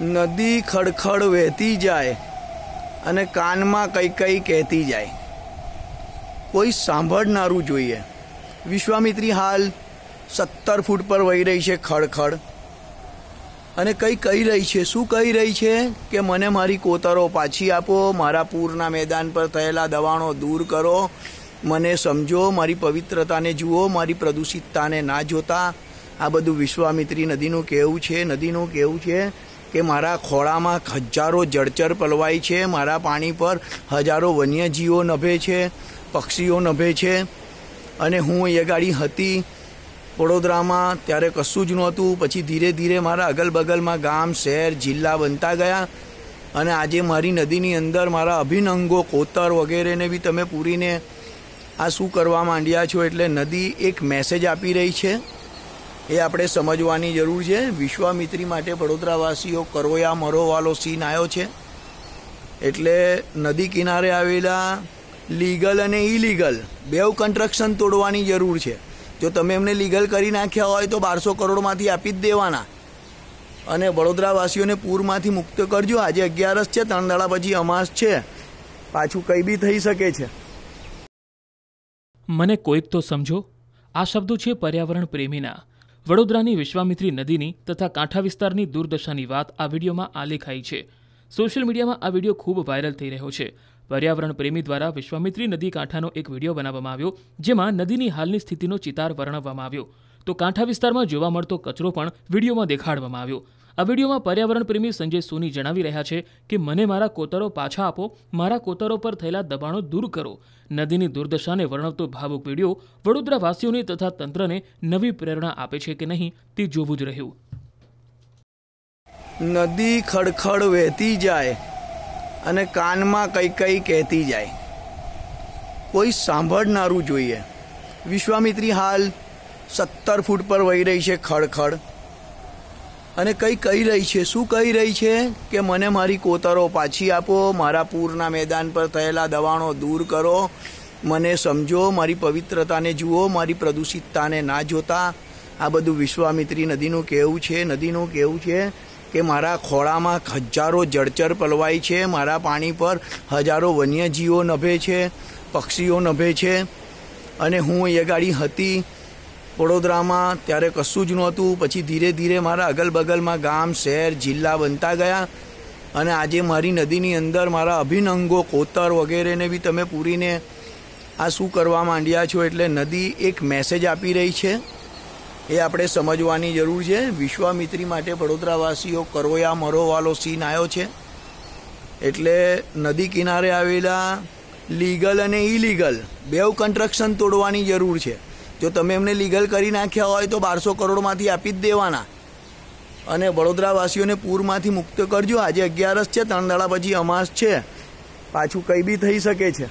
નદી ખડખડ વહેતી જાય અને કાનમાં કંઈ કઈ કહેતી જાય કોઈ સાંભળનારું જોઈએ વિશ્વામિત્રી હાલ સત્તર ફૂટ પર વહી રહી છે ખડખડ અને કંઈ કહી રહી છે શું કહી રહી છે કે મને મારી કોતરો પાછી આપો મારા પૂરના મેદાન પર થયેલા દબાણો દૂર કરો મને સમજો મારી પવિત્રતાને જુઓ મારી પ્રદૂષિતતાને ના જોતા આ બધું વિશ્વામિત્રી નદીનું કહેવું છે નદીનું કહેવું છે કે મારા ખોળામાં હજારો જળચર પલવાય છે મારા પાણી પર હજારો વન્યજીવો નભે છે પક્ષીઓ નભે છે અને હું એ ગાડી હતી વડોદરામાં ત્યારે કશું જ નહોતું પછી ધીરે ધીરે મારા અગલ બગલમાં ગામ શહેર જિલ્લા બનતા ગયા અને આજે મારી નદીની અંદર મારા અભિનંગો કોતર વગેરેને બી તમે પૂરીને આ શું કરવા માંડ્યા છો એટલે નદી એક મેસેજ આપી રહી છે એ આપણે સમજવાની જરૂર છે વિશ્વામિત્રી માટે વડોદરાવાસીઓ કરોયા મરોવાલો સીન આવ્યો છે એટલે નદી કિનારે આવેલા લીગલ અને ઇલીગલ બેવ કન્સ્ટ્રક્શન તોડવાની જરૂર છે જો તમે એમને લીગલ કરી નાખ્યા હોય તો બારસો કરોડમાંથી આપી જ દેવાના અને વડોદરાવાસીઓને પૂરમાંથી મુક્ત કરજો આજે અગિયારસ છે ત્રણ દાડા પછી અમાસ છે પાછું કંઈ બી થઈ શકે છે મને કોઈક તો સમજો આ શબ્દો છે પર્યાવરણ પ્રેમીના વડોદરાની વિશ્વામિત્રી નદીની તથા કાંઠા વિસ્તારની દુર્દશાની વાત આ વિડીયોમાં આલેખાઈ છે સોશિયલ મીડિયામાં આ વિડીયો ખૂબ વાયરલ થઈ રહ્યો છે પર્યાવરણ પ્રેમી દ્વારા વિશ્વામિત્રી નદી કાંઠાનો એક વિડીયો બનાવવામાં આવ્યો જેમાં નદીની હાલની સ્થિતિનો ચિતાર વર્ણવવામાં આવ્યો તો કાંઠા વિસ્તારમાં જોવા મળતો કચરો પણ વિડીયોમાં દેખાડવામાં આવ્યો આ વિડીયોમાં પર્યાવરણ પ્રેમી સંજય સોની જણાવી રહ્યા છે કે મને મારા કોતરો પાછા આપો મારા કોતરો પર થયેલા દબાણો દૂર કરો નદીની દુર્દશાને વર્ણવતો ભાવુક વિડીયો વડોદરાવાસીઓને તથા તંત્રને નવી પ્રેરણા આપે છે કે નહીં તે જોવું જ રહ્યું નદી ખડખડ વહેતી જાય અને કાનમાં કઈ કઈ કહેતી જાય કોઈ સાંભળનારું જોઈએ વિશ્વામિત્રી હાલ સત્તર ફૂટ પર વહી રહી છે ખડખડ અને કંઈ કહી રહી છે શું કહી રહી છે કે મને મારી કોતરો પાછી આપો મારા પૂરના મેદાન પર થયેલા દબાણો દૂર કરો મને સમજો મારી પવિત્રતાને જુઓ મારી પ્રદૂષિતતાને ના જોતા આ બધું વિશ્વામિત્રી નદીનું કહેવું છે નદીનું કહેવું છે કે મારા ખોળામાં હજારો જળચર પલવાય છે મારા પાણી પર હજારો વન્યજીવો નભે છે પક્ષીઓ નભે છે અને હું એ ગાડી હતી વડોદરામાં ત્યારે કશું જ નહોતું પછી ધીરે ધીરે મારા અગલ બગલમાં ગામ શહેર જિલ્લા બનતા ગયા અને આજે મારી નદીની અંદર મારા અભિનંગો કોતર વગેરેને બી તમે પૂરીને આ શું કરવા માંડ્યા છો એટલે નદી એક મેસેજ આપી રહી છે એ આપણે સમજવાની જરૂર છે વિશ્વામિત્રી માટે વડોદરાવાસીઓ કરોયા મરોવાલો સીન આવ્યો છે એટલે નદી કિનારે આવેલા લીગલ અને ઇલીગલ બેવ કન્સ્ટ્રક્શન તોડવાની જરૂર છે જો તમે એમને લીગલ કરી નાખ્યા હોય તો બારસો કરોડમાંથી આપી જ દેવાના અને વડોદરાવાસીઓને પૂરમાંથી મુક્ત કરજો આજે અગિયારસ છે ત્રણ દાડા પછી અમાસ છે પાછું કંઈ બી થઈ શકે છે